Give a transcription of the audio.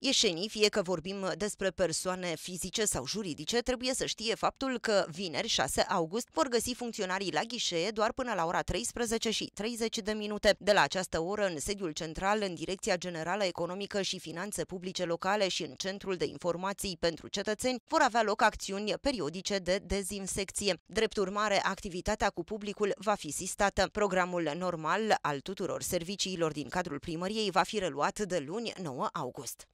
Ieșenii, fie că vorbim despre persoane fizice sau juridice, trebuie să știe faptul că vineri, 6 august, vor găsi funcționarii la ghișee doar până la ora 13 și 30 de minute. De la această oră, în sediul central, în Direcția Generală Economică și Finanțe Publice Locale și în Centrul de Informații pentru Cetățeni, vor avea loc acțiuni periodice de dezinsecție. Drept urmare, activitatea cu publicul va fi sistată. Programul normal al tuturor serviciilor din cadrul primăriei va fi reluat de luni 9 august.